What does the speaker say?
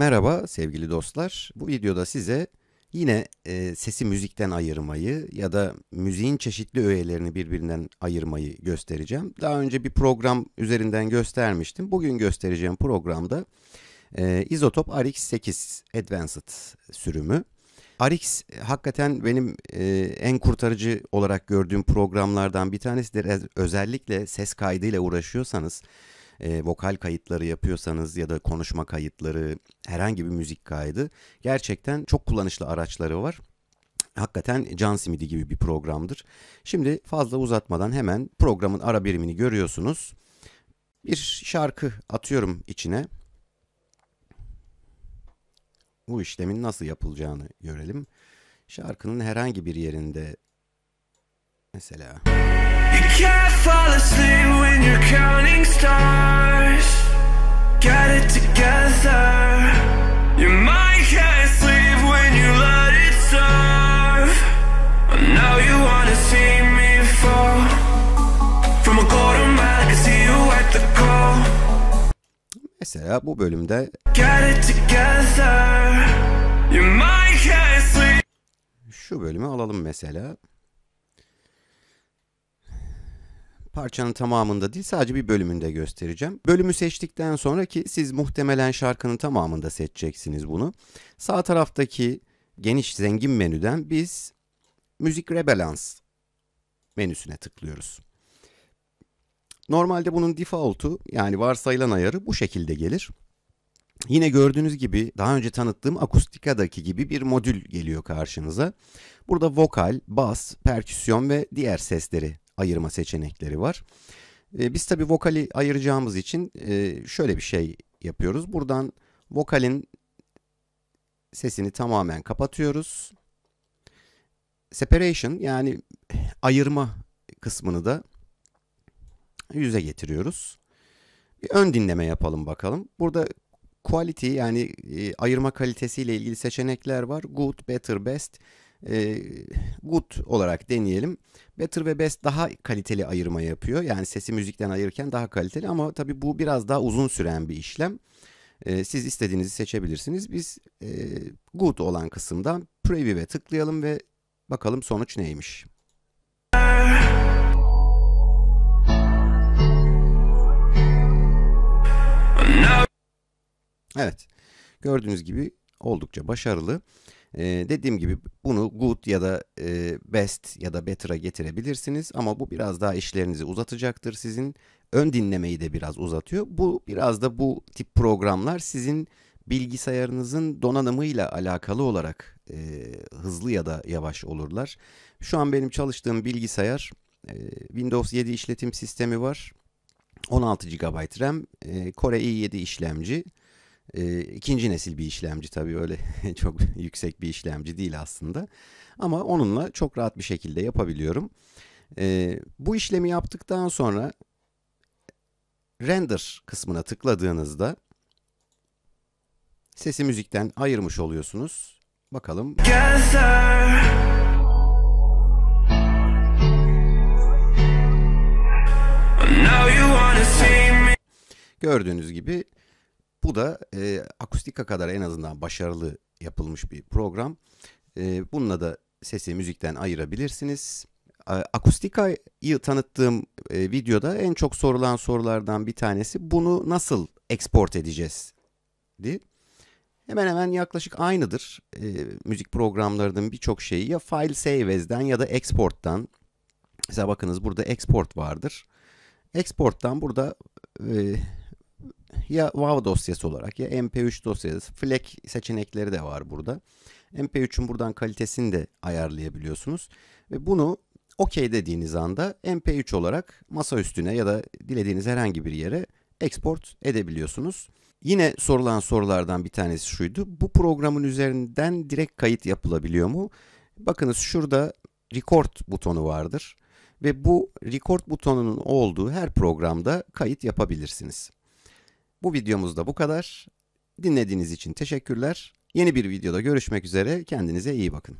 Merhaba sevgili dostlar. Bu videoda size yine e, sesi müzikten ayırmayı ya da müziğin çeşitli öğelerini birbirinden ayırmayı göstereceğim. Daha önce bir program üzerinden göstermiştim. Bugün göstereceğim programda e, Isotop RX8 Advanced sürümü. RX hakikaten benim e, en kurtarıcı olarak gördüğüm programlardan bir tanesidir. Özellikle ses kaydıyla uğraşıyorsanız e, vokal kayıtları yapıyorsanız ya da konuşma kayıtları herhangi bir müzik kaydı gerçekten çok kullanışlı araçları var. Hakikaten Can Simidi gibi bir programdır. Şimdi fazla uzatmadan hemen programın ara birimini görüyorsunuz. Bir şarkı atıyorum içine. Bu işlemin nasıl yapılacağını görelim. Şarkının herhangi bir yerinde mesela... Mesela bu bölümde şu bölümü alalım mesela. Parçanın tamamında değil sadece bir bölümünde göstereceğim. Bölümü seçtikten sonra ki siz muhtemelen şarkının tamamında seçeceksiniz bunu. Sağ taraftaki geniş zengin menüden biz müzik rebalance menüsüne tıklıyoruz. Normalde bunun default'u yani varsayılan ayarı bu şekilde gelir. Yine gördüğünüz gibi daha önce tanıttığım akustikadaki gibi bir modül geliyor karşınıza. Burada vokal, bas, perküsyon ve diğer sesleri ayırma seçenekleri var. E, biz tabi vokali ayıracağımız için e, şöyle bir şey yapıyoruz. Buradan vokalin sesini tamamen kapatıyoruz. Separation yani ayırma kısmını da yüze getiriyoruz. Bir ön dinleme yapalım bakalım. Burada quality yani e, ayırma kalitesiyle ilgili seçenekler var. Good, better, best. E, good olarak deneyelim. Better ve best daha kaliteli ayırma yapıyor. Yani sesi müzikten ayırırken daha kaliteli ama tabii bu biraz daha uzun süren bir işlem. E, siz istediğinizi seçebilirsiniz. Biz e, good olan kısımdan preview'e tıklayalım ve bakalım sonuç neymiş. Ee, Evet gördüğünüz gibi oldukça başarılı. Ee, dediğim gibi bunu good ya da e, best ya da better'a getirebilirsiniz ama bu biraz daha işlerinizi uzatacaktır sizin. Ön dinlemeyi de biraz uzatıyor. Bu biraz da bu tip programlar sizin bilgisayarınızın donanımıyla alakalı olarak e, hızlı ya da yavaş olurlar. Şu an benim çalıştığım bilgisayar e, Windows 7 işletim sistemi var. 16 GB RAM, e, Core i7 işlemci. E, ikinci nesil bir işlemci tabii öyle çok yüksek bir işlemci değil aslında. Ama onunla çok rahat bir şekilde yapabiliyorum. E, bu işlemi yaptıktan sonra render kısmına tıkladığınızda sesi müzikten ayırmış oluyorsunuz. Bakalım. Gather. Gördüğünüz gibi bu da e, akustika kadar en azından başarılı yapılmış bir program. E, bununla da sesi müzikten ayırabilirsiniz. Akustika'yı tanıttığım e, videoda en çok sorulan sorulardan bir tanesi bunu nasıl export edeceğiz? Di. Hemen hemen yaklaşık aynıdır. E, müzik programlarının birçok şeyi ya file save as'den ya da export'tan. Mesela bakınız burada export vardır. Export'tan burada e, ya WAV dosyası olarak ya MP3 dosyası FLAC seçenekleri de var burada. MP3'ün buradan kalitesini de ayarlayabiliyorsunuz. Ve bunu OK dediğiniz anda MP3 olarak masa üstüne ya da dilediğiniz herhangi bir yere export edebiliyorsunuz. Yine sorulan sorulardan bir tanesi şuydu. Bu programın üzerinden direkt kayıt yapılabiliyor mu? Bakınız şurada record butonu vardır ve bu record butonunun olduğu her programda kayıt yapabilirsiniz. Bu videomuzda bu kadar. Dinlediğiniz için teşekkürler. Yeni bir videoda görüşmek üzere. Kendinize iyi bakın.